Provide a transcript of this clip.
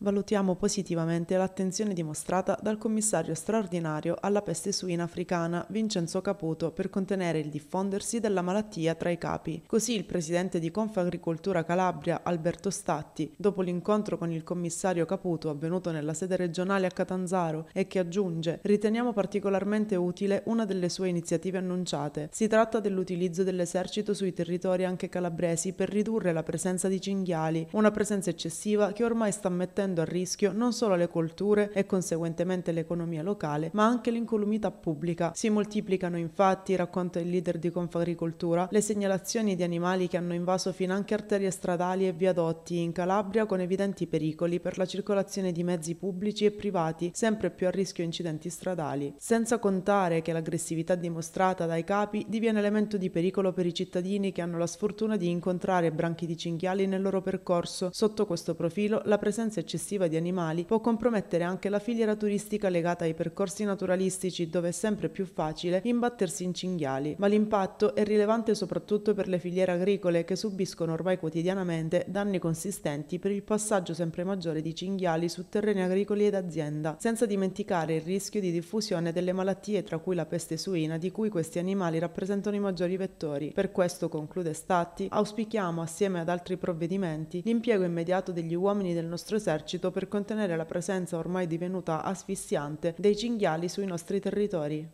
Valutiamo positivamente l'attenzione dimostrata dal commissario straordinario alla peste suina africana Vincenzo Caputo per contenere il diffondersi della malattia tra i capi. Così il presidente di Confagricoltura Calabria Alberto Statti, dopo l'incontro con il commissario Caputo avvenuto nella sede regionale a Catanzaro e che aggiunge "Riteniamo particolarmente utile una delle sue iniziative annunciate. Si tratta dell'utilizzo dell'esercito sui territori anche calabresi per ridurre la presenza di cinghiali, una presenza eccessiva che ormai sta mettendo mettendo a rischio non solo le colture e conseguentemente l'economia locale, ma anche l'incolumità pubblica. Si moltiplicano infatti, racconta il leader di Confagricoltura, le segnalazioni di animali che hanno invaso fin anche arterie stradali e viadotti in Calabria con evidenti pericoli per la circolazione di mezzi pubblici e privati, sempre più a rischio incidenti stradali. Senza contare che l'aggressività dimostrata dai capi diviene elemento di pericolo per i cittadini che hanno la sfortuna di incontrare branchi di cinghiali nel loro percorso. Sotto questo profilo la presenza eccessiva eccessiva di animali può compromettere anche la filiera turistica legata ai percorsi naturalistici dove è sempre più facile imbattersi in cinghiali, ma l'impatto è rilevante soprattutto per le filiere agricole che subiscono ormai quotidianamente danni consistenti per il passaggio sempre maggiore di cinghiali su terreni agricoli ed azienda, senza dimenticare il rischio di diffusione delle malattie tra cui la peste suina di cui questi animali rappresentano i maggiori vettori. Per questo, conclude Statti, auspichiamo assieme ad altri provvedimenti l'impiego immediato degli uomini del nostro esercito l'esercito per contenere la presenza ormai divenuta asfissiante dei cinghiali sui nostri territori.